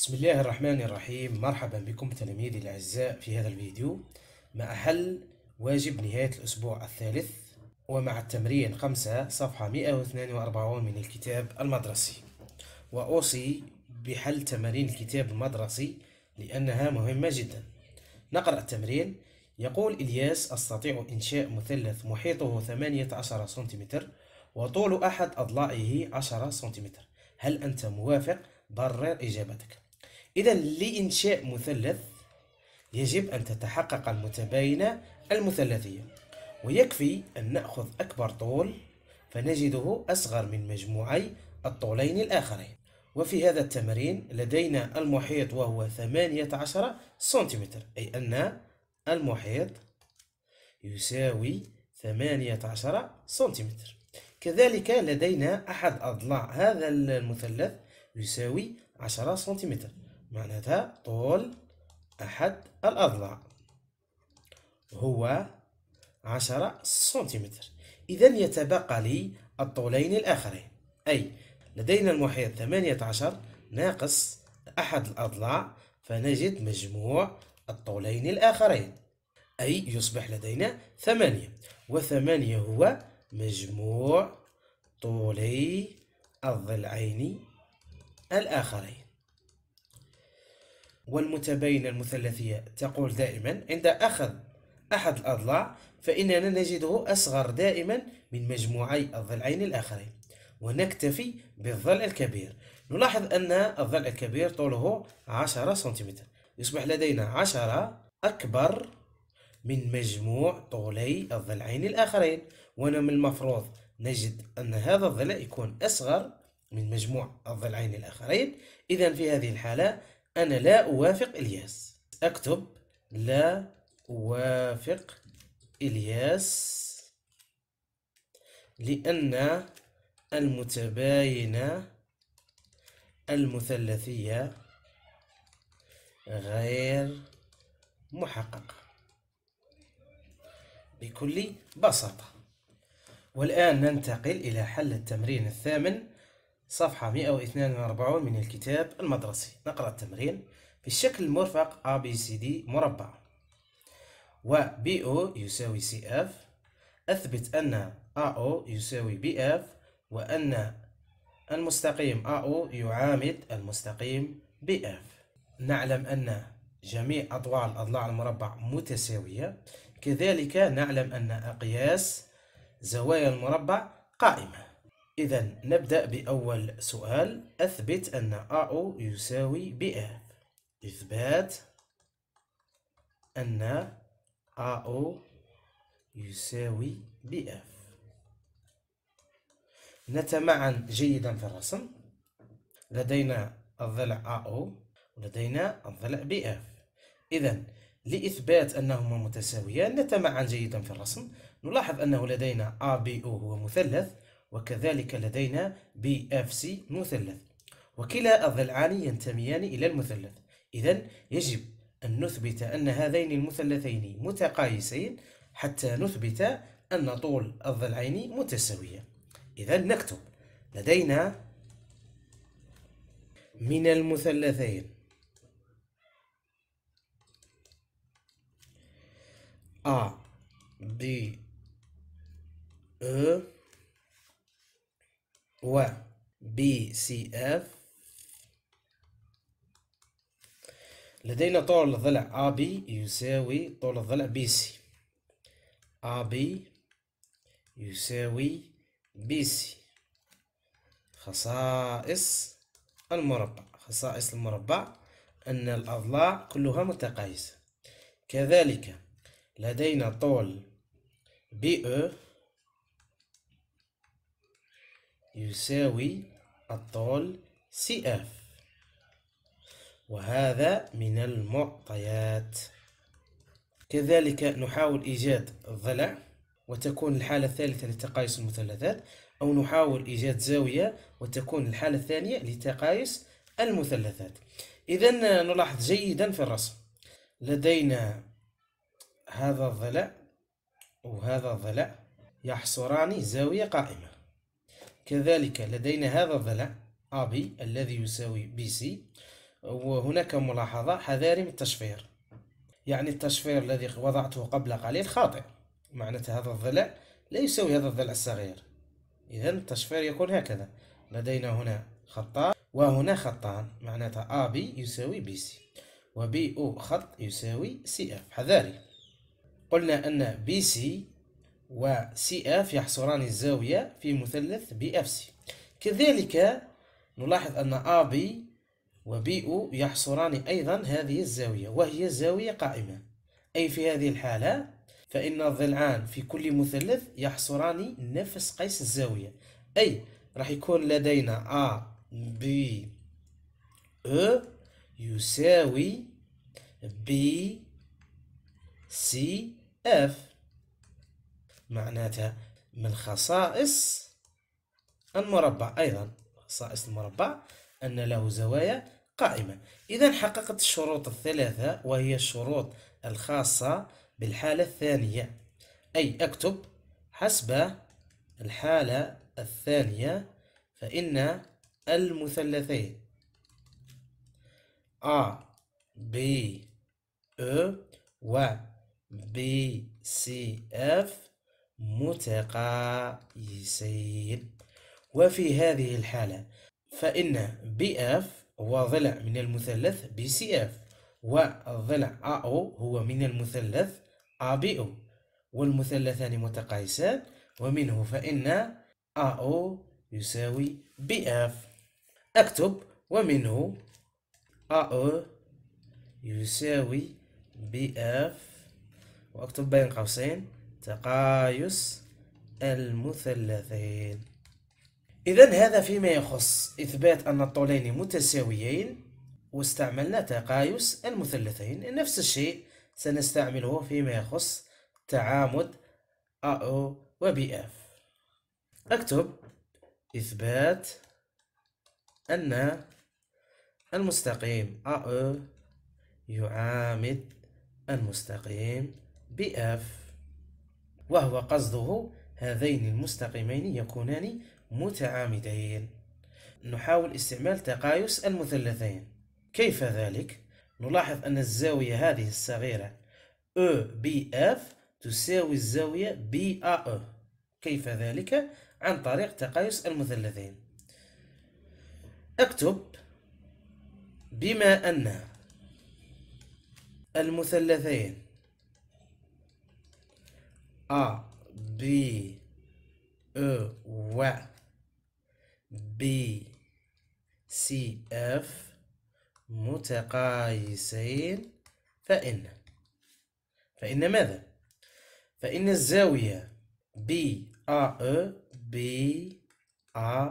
بسم الله الرحمن الرحيم مرحبا بكم تلاميذي الأعزاء في هذا الفيديو مع حل واجب نهاية الأسبوع الثالث ومع التمرين 5 صفحة 142 من الكتاب المدرسي وأوصي بحل تمارين الكتاب المدرسي لأنها مهمة جدا نقرأ التمرين يقول إلياس أستطيع إنشاء مثلث محيطه 18 سنتيمتر وطول أحد اضلاعه 10 سنتيمتر هل أنت موافق؟ برر إجابتك إذا لإنشاء مثلث يجب أن تتحقق المتباينة المثلثية ويكفي أن نأخذ أكبر طول فنجده أصغر من مجموعي الطولين الآخرين وفي هذا التمرين لدينا المحيط وهو 18 سنتيمتر أي أن المحيط يساوي 18 سنتيمتر كذلك لدينا أحد أضلاع هذا المثلث يساوي 10 سنتيمتر معناتها طول أحد الأضلاع هو عشرة سنتيمتر إذا يتبقى لي الطولين الآخرين أي لدينا المحيط ثمانية عشر ناقص أحد الأضلاع فنجد مجموع الطولين الآخرين أي يصبح لدينا ثمانية وثمانية هو مجموع طولي الضلعين الآخرين والمتباينة المثلثية تقول دائما عند أخذ أحد الأضلاع فإننا نجده أصغر دائما من مجموعي الضلعين الآخرين ونكتفي بالضلع الكبير نلاحظ أن الضلع الكبير طوله 10 سنتيمتر يصبح لدينا 10 أكبر من مجموع طولي الضلعين الآخرين وأنا من المفروض نجد أن هذا الضلع يكون أصغر من مجموع الضلعين الآخرين إذا في هذه الحالة أنا لا أوافق إلياس أكتب لا أوافق إلياس لأن المتباينة المثلثية غير محققة بكل بساطة والآن ننتقل إلى حل التمرين الثامن صفحة 142 من الكتاب المدرسي نقرأ التمرين في الشكل المرفق ABCD مربع و BO يساوي CF أثبت أن AO يساوي BF وأن المستقيم AO يعامد المستقيم BF نعلم أن جميع أطوال الأضلاع المربع متساوية كذلك نعلم أن أقياس زوايا المربع قائمة إذا نبدأ بأول سؤال أثبت أن AO يساوي BF إثبات أن AO يساوي BF نتمعن جيدا في الرسم لدينا الضلع AO ولدينا الضلع BF إذا لإثبات أنهما متساويان نتمعن جيدا في الرسم نلاحظ أنه لدينا ABO هو مثلث وكذلك لدينا بي اف سي مثلث وكلا الضلعان ينتميان إلى المثلث إذا يجب أن نثبت أن هذين المثلثين متقايسين حتى نثبت أن طول الضلعين متساوية إذا نكتب لدينا من المثلثين ا ب أ و بي سي اف لدينا طول الضلع AB يساوي طول الضلع BC AB يساوي BC خصائص المربع خصائص المربع أن الأضلاع كلها متقايسة كذلك لدينا طول BE يساوي الطول سي اف وهذا من المعطيات كذلك نحاول إيجاد الضلع وتكون الحالة الثالثة لتقايس المثلثات أو نحاول إيجاد زاوية وتكون الحالة الثانية لتقايس المثلثات إذا نلاحظ جيدا في الرسم لدينا هذا الضلع وهذا الضلع يحصران زاوية قائمة كذلك لدينا هذا الضلع AB الذي يساوي BC وهناك ملاحظة حذاري من التشفير يعني التشفير الذي وضعته قبل قليل خاطئ معناته هذا الضلع لا يساوي هذا الضلع الصغير إذا التشفير يكون هكذا لدينا هنا خطان وهنا خطان معناته AB يساوي BC وبي أو خط يساوي سي اف حذاري قلنا أن بي و اف يحصران الزاوية في مثلث اف سي كذلك نلاحظ أن ا بي و او يحصران أيضا هذه الزاوية وهي زاوية قائمة أي في هذه الحالة فإن الضلعان في كل مثلث يحصران نفس قيس الزاوية أي راح يكون لدينا ا بي او يساوي بي سي اف معناتها من خصائص المربع أيضا خصائص المربع أن له زوايا قائمة إذا حققت الشروط الثلاثة وهي الشروط الخاصة بالحالة الثانية أي أكتب حسب الحالة الثانية فإن المثلثين A B E و B C F متقايسين وفي هذه الحالة فإن BF هو ضلع من المثلث BCF وضلع AO هو من المثلث ABO والمثلثان متقايسان ومنه فإن AO يساوي BF أكتب ومنه AO يساوي BF وأكتب بين قوسين تقايس المثلثين إذا هذا فيما يخص إثبات أن الطولين متساويين واستعملنا تقايس المثلثين نفس الشيء سنستعمله فيما يخص تعامد AO و BF أكتب إثبات أن المستقيم AO يعامد المستقيم BF وهو قصده هذين المستقيمين يكونان متعامدين نحاول استعمال تقايس المثلثين كيف ذلك؟ نلاحظ أن الزاوية هذه الصغيرة EBF تساوي الزاوية BAE كيف ذلك؟ عن طريق تقايس المثلثين أكتب بما أن المثلثين A B E W B C F متقايسين فإن فإن ماذا؟ فإن الزاوية بي B بي E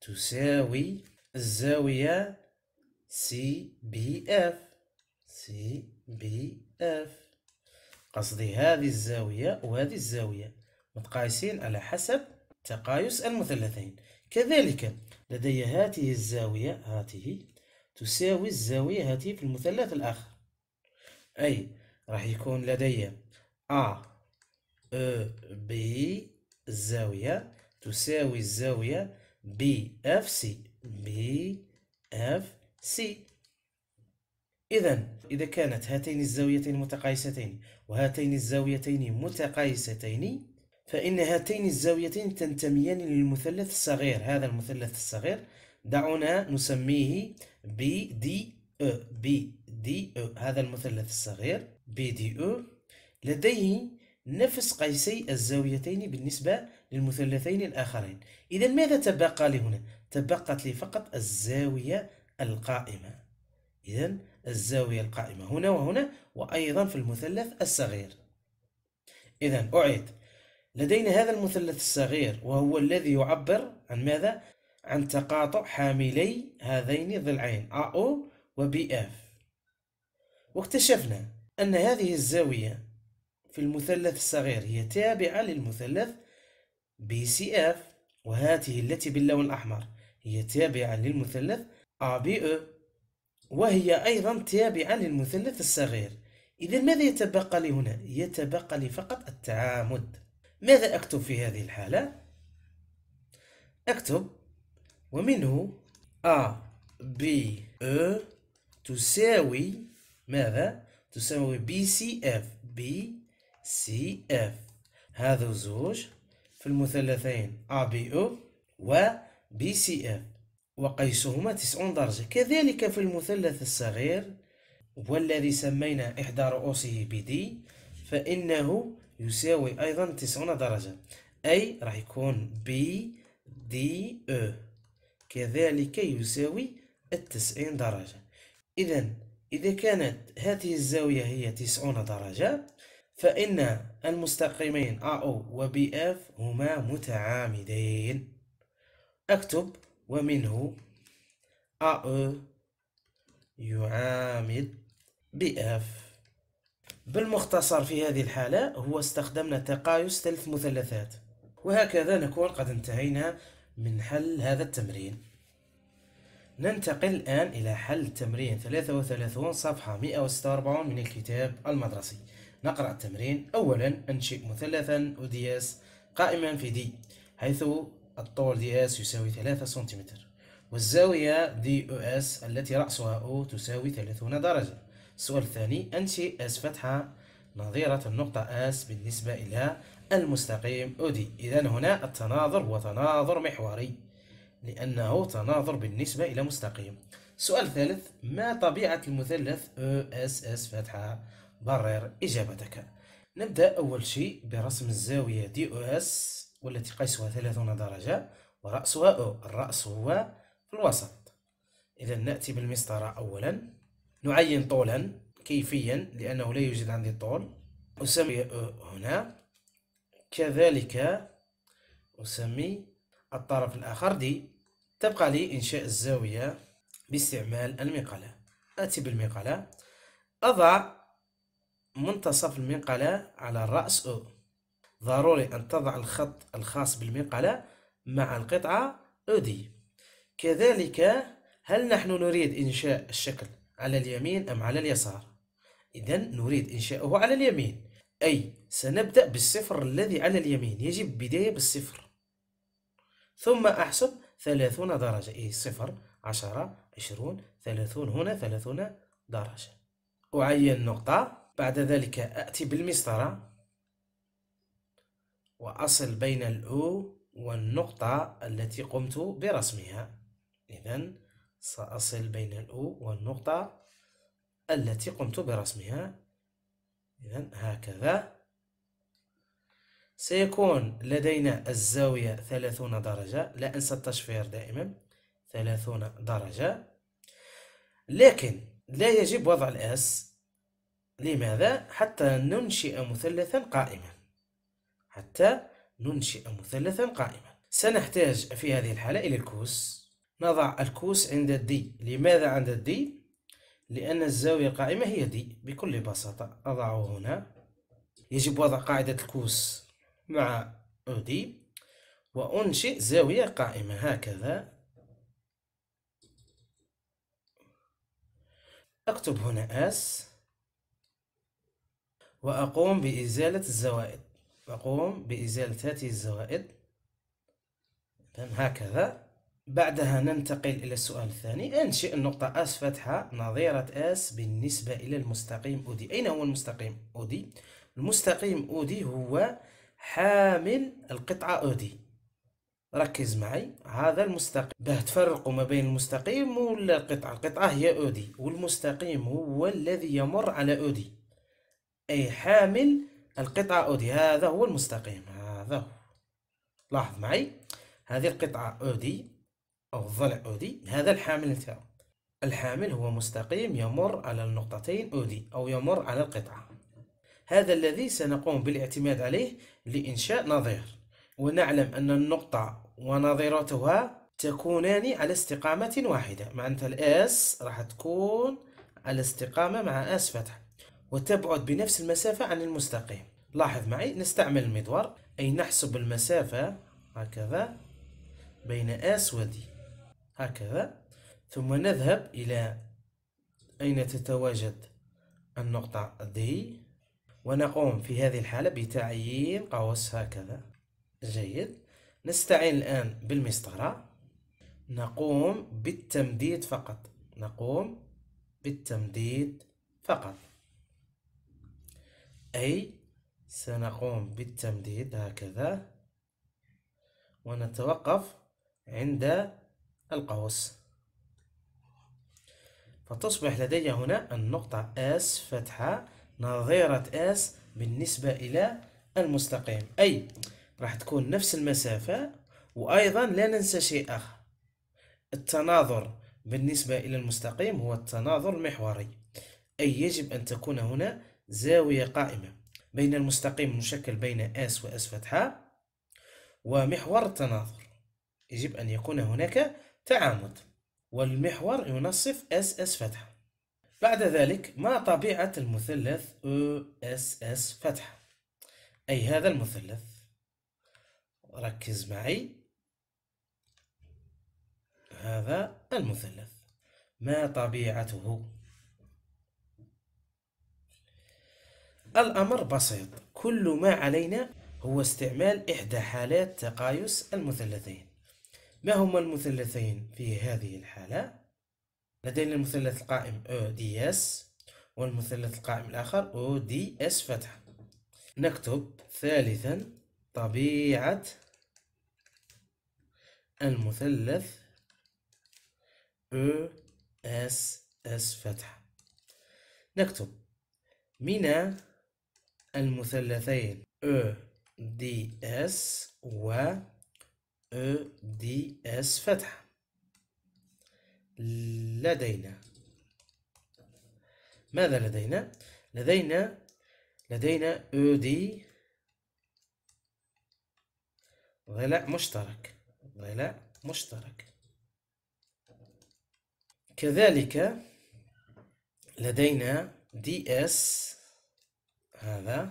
تساوي الزاوية سي بي اف سي بي اف قصدي هذه الزاوية وهذه الزاوية متقايسين على حسب تقايس المثلثين كذلك لدي هاته الزاوية هاته تساوي الزاوية هاته في المثلث الآخر أي راح يكون لدي A E B الزاوية تساوي الزاوية B F C B اف سي إذا إذا كانت هاتين الزاويتين متقايستين وهاتين الزاويتين متقايستين فإن هاتين الزاويتين تنتميان للمثلث الصغير هذا المثلث الصغير دعونا نسميه بي دي او بي دي او هذا المثلث الصغير بي دي او لديه نفس قيسي الزاويتين بالنسبة للمثلثين الآخرين إذا ماذا تبقى لي هنا؟ تبقت لي فقط الزاوية القائمة إذا الزاوية القائمة هنا وهنا وأيضا في المثلث الصغير إذا أعيد لدينا هذا المثلث الصغير وهو الذي يعبر عن ماذا؟ عن تقاطع حاملي هذين الضلعين AO و BF واكتشفنا أن هذه الزاوية في المثلث الصغير هي تابعة للمثلث BCF وهاته التي باللون الأحمر هي تابعة للمثلث ABE وهي أيضا تابعة للمثلث الصغير إذا ماذا يتبقى لي هنا؟ يتبقى لي فقط التعامد ماذا أكتب في هذه الحالة؟ أكتب ومنه A B E تساوي ماذا؟ تساوي B C F B C F هذا زوج في المثلثين A B E و B C F وقيسهما تسعون درجة كذلك في المثلث الصغير والذي سمينا إحدى رؤوسه بدي فإنه يساوي أيضا تسعون درجة أي راح يكون بي دي أو كذلك يساوي التسعين درجة إذا إذا كانت هذه الزاوية هي تسعون درجة فإن المستقيمين AO و BF هما متعامدين أكتب ومنه أ يعامد بأف بالمختصر في هذه الحالة هو استخدمنا تقايس ثلث مثلثات وهكذا نكون قد انتهينا من حل هذا التمرين ننتقل الآن إلى حل تمرين 33 صفحة 146 من الكتاب المدرسي نقرأ التمرين أولا أنشئ مثلثا ودياس قائما في دي حيث الطول دي اس يساوي 3 سنتيمتر والزاوية دي او اس التي رأسها او تساوي 30 درجة السؤال الثاني أنشئ اس فتحة نظيرة النقطة اس بالنسبة إلى المستقيم او دي إذا هنا التناظر هو تناظر محوري لأنه تناظر بالنسبة إلى مستقيم السؤال الثالث ما طبيعة المثلث او اس اس فتحة برر إجابتك نبدأ أول شيء برسم الزاوية دي او اس والتي قيسها 30 درجة ورأسها أو الرأس هو في الوسط إذا نأتي بالمسطرة أولا نعين طولا كيفيا لأنه لا يوجد عندي طول أسمي أو هنا كذلك أسمي الطرف الآخر دي تبقى لي إنشاء الزاوية باستعمال المقلة آتي بالمقلة أضع منتصف المقلة على الرأس أو ضروري أن تضع الخط الخاص بالمقلة مع القطعة أودي كذلك هل نحن نريد إنشاء الشكل على اليمين أم على اليسار؟ إذا نريد إنشاؤه على اليمين أي سنبدأ بالصفر الذي على اليمين يجب بداية بالصفر ثم أحسب ثلاثون درجة أي صفر عشرة عشرون ثلاثون هنا ثلاثون درجة أعين نقطة بعد ذلك أتي بالمسطرة وأصل بين الأو والنقطة التي قمت برسمها إذا سأصل بين الأو والنقطة التي قمت برسمها إذا هكذا سيكون لدينا الزاوية ثلاثون درجة لا أنسى التشفير دائما ثلاثون درجة لكن لا يجب وضع الأس لماذا؟ حتى ننشئ مثلثا قائما حتى ننشئ مثلثا قائما سنحتاج في هذه الحالة إلى الكوس نضع الكوس عند الدي لماذا عند الدي؟ لأن الزاوية القائمة هي دي بكل بساطة أضعه هنا يجب وضع قاعدة الكوس مع أودي وأنشئ زاوية قائمة هكذا أكتب هنا أس وأقوم بإزالة الزوائد أقوم بإزالة هذه الزوائد هكذا بعدها ننتقل إلى السؤال الثاني أنشئ النقطة أس فتحة نظيرة أس بالنسبة إلى المستقيم أودي أين هو المستقيم أودي؟ المستقيم أودي هو حامل القطعة أودي ركز معي هذا المستقيم باه تفرقوا ما بين المستقيم والقطعة القطعة هي أودي والمستقيم هو الذي يمر على أودي أي حامل القطعة أودي هذا هو المستقيم هذا هو لاحظ معي هذه القطعة أودي أو الضلع أودي هذا الحامل نتاعو الحامل هو مستقيم يمر على النقطتين أودي أو يمر على القطعة هذا الذي سنقوم بالاعتماد عليه لإنشاء نظير ونعلم أن النقطة ونظيرتها تكونان على استقامة واحدة معناتها الأس راح تكون على استقامة مع أس فتح وتبعد بنفس المسافة عن المستقيم لاحظ معي نستعمل المدور أي نحسب المسافة هكذا بين آس ودي هكذا ثم نذهب إلى أين تتواجد النقطة دي ونقوم في هذه الحالة بتعيين قوس هكذا جيد نستعين الآن بالمسطرة نقوم بالتمديد فقط نقوم بالتمديد فقط أي سنقوم بالتمديد هكذا ونتوقف عند القوس فتصبح لدي هنا النقطة S فتحة نظيرة S بالنسبة إلى المستقيم أي راح تكون نفس المسافة وأيضا لا ننسى شيء آخر التناظر بالنسبة إلى المستقيم هو التناظر المحوري أي يجب أن تكون هنا زاوية قائمة بين المستقيم المشكل بين اس S فتحة ومحور التناظر يجب أن يكون هناك تعامد والمحور ينصف اس اس فتحة بعد ذلك ما طبيعة المثلث او اس اس فتحة أي هذا المثلث ركز معي هذا المثلث ما طبيعته الأمر بسيط كل ما علينا هو استعمال إحدى حالات تقايس المثلثين ما هما المثلثين في هذه الحالة؟ لدينا المثلث القائم ODS والمثلث القائم الآخر ODS فتحة نكتب ثالثا طبيعة المثلث أو اس اس فتحة نكتب من المثلثين أو دي اس و أو دي اس فتحة لدينا ماذا لدينا؟ لدينا لدينا أو دي ضلع مشترك ضلع مشترك كذلك لدينا دي اس هذا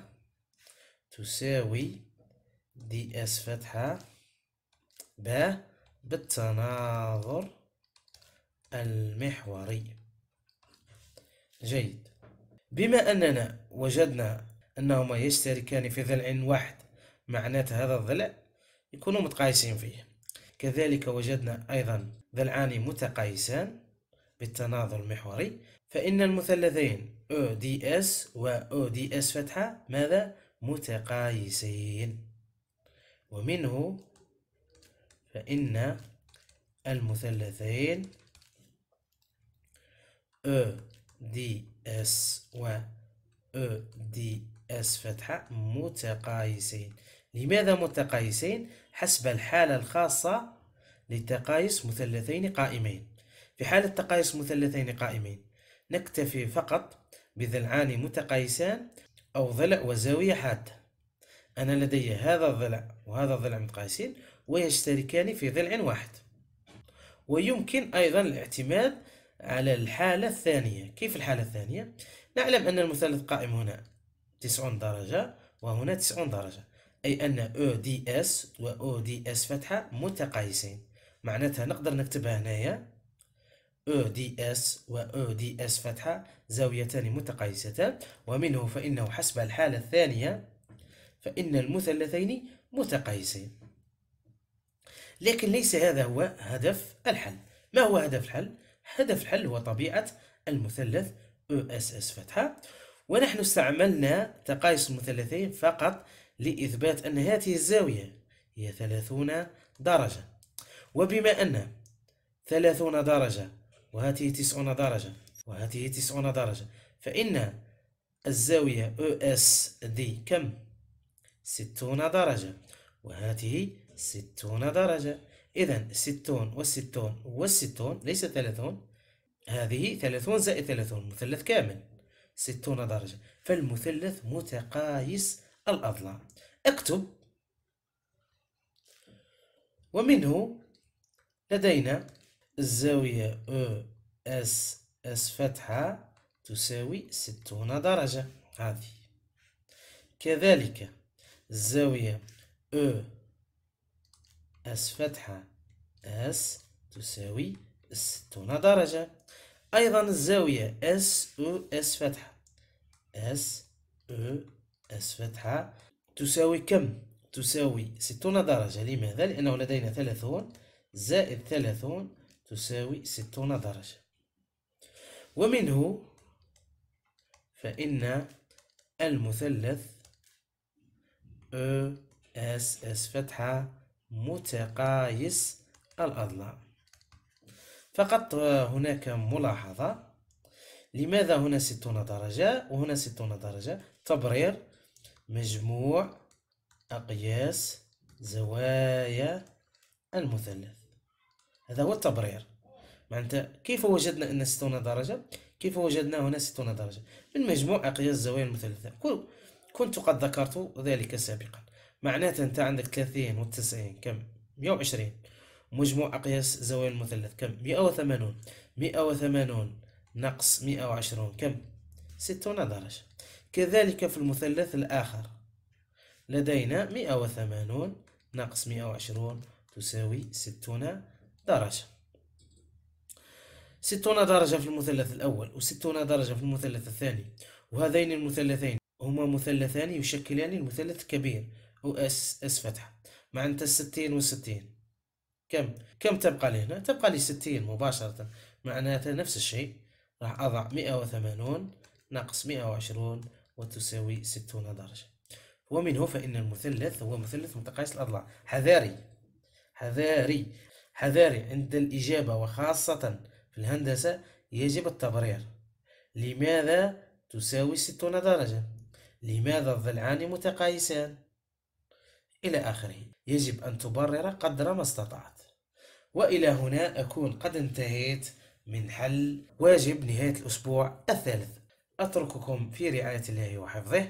تساوي دي اس فتحة ب بالتناظر المحوري جيد بما أننا وجدنا أنهما يشتركان في ضلع واحد معناته هذا الضلع يكونوا متقايسين فيه كذلك وجدنا أيضا ضلعان متقايسان بالتناظر المحوري فإن المثلثين او دي اس و او دي اس فتحة ماذا متقايسين ومنه فإن المثلثين او دي اس و او دي اس فتحة متقايسين لماذا متقايسين حسب الحالة الخاصة لتقايس مثلثين قائمين في حالة تقايس مثلثين قائمين نكتفي فقط بضلعان متقايسان أو ضلع وزاوية حادة أنا لدي هذا الضلع وهذا الضلع متقايسين ويشتركان في ضلع واحد ويمكن أيضا الاعتماد على الحالة الثانية كيف الحالة الثانية؟ نعلم أن المثلث قائم هنا 90 درجة وهنا 90 درجة أي أن ODS و ODS فتحة متقايسين معناتها نقدر نكتبها هنايا او دي اس و او دي اس فتحة زاويتان متقايستان ومنه فإنه حسب الحالة الثانية فإن المثلثين متقايسين لكن ليس هذا هو هدف الحل ما هو هدف الحل؟ هدف الحل هو طبيعة المثلث اس فتحة ونحن استعملنا تقايس المثلثين فقط لإثبات أن هذه الزاوية هي 30 درجة وبما أن 30 درجة وهذه 90 درجة وهذه 90 درجة فإن الزاوية ESD كم؟ 60 درجة وهذه 60 درجة إذا 60 و 60 و 60 ليس 30 هذه 30 زائد 30 مثلث كامل 60 درجة فالمثلث متقايس الأضلاع اكتب ومنه لدينا الزاوية او اس اس فتحة تساوي ستون درجة هذه كذلك الزاوية او اس فتحة اس تساوي ستون درجة أيضا الزاوية اس او اس فتحة اس او اس فتحة تساوي كم؟ تساوي ستون درجة لماذا؟ لأنه لدينا ثلاثون زائد ثلاثون تساوي ستون درجة ومنه فإن المثلث أو اس اس فتحة متقايس الأضلاع فقط هناك ملاحظة لماذا هنا ستون درجة وهنا ستون درجة تبرير مجموع أقياس زوايا المثلث هذا هو التبرير معناتها كيف وجدنا ان 60 درجه كيف وجدنا هنا 60 درجه من مجموع اقياس الزوايا المثلثه كنت قد ذكرت ذلك سابقا معناتها انت عندك 30 و90 كم 120 مجموع اقياس الزوايا المثلث كم 180 180 ناقص 120 كم 60 درجه كذلك في المثلث الاخر لدينا 180 ناقص 120 تساوي 60 درجة. درجة ستون درجة في المثلث الأول وستون درجة في المثلث الثاني وهذين المثلثين هما مثلثان يشكلان المثلث الكبير أو أس أس فتحة معناتها ستين وستين كم كم تبقى لي هنا تبقى لي ستين مباشرة معناتها نفس الشيء راح أضع مئة وثمانون ناقص مئة وعشرون وتساوي ستون درجة ومنه فإن المثلث هو مثلث متقايس الأضلاع حذاري حذاري حذاري عند الإجابة وخاصة في الهندسة يجب التبرير لماذا تساوي ستون درجة؟ لماذا الضلعان متقايسان؟ إلى آخره يجب أن تبرر قدر ما استطعت وإلى هنا أكون قد انتهيت من حل واجب نهاية الأسبوع الثالث أترككم في رعاية الله وحفظه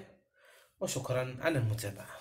وشكرا على المتابعة